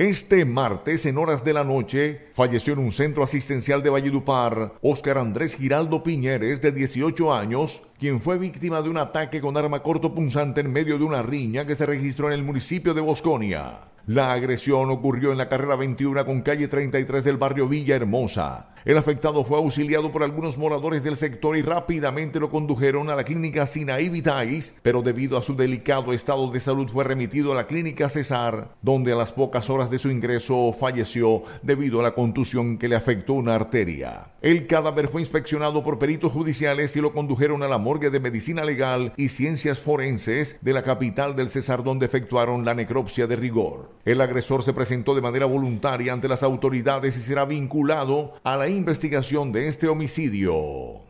Este martes, en horas de la noche, falleció en un centro asistencial de Valledupar Óscar Andrés Giraldo Piñeres, de 18 años, quien fue víctima de un ataque con arma cortopunzante en medio de una riña que se registró en el municipio de Bosconia. La agresión ocurrió en la carrera 21 con calle 33 del barrio Villahermosa. El afectado fue auxiliado por algunos moradores del sector y rápidamente lo condujeron a la clínica Sinaí Vitais, pero debido a su delicado estado de salud fue remitido a la clínica Cesar, donde a las pocas horas de su ingreso falleció debido a la contusión que le afectó una arteria. El cadáver fue inspeccionado por peritos judiciales y lo condujeron a la morgue de Medicina Legal y Ciencias Forenses de la capital del Cesar, donde efectuaron la necropsia de rigor. El agresor se presentó de manera voluntaria ante las autoridades y será vinculado a la investigación de este homicidio.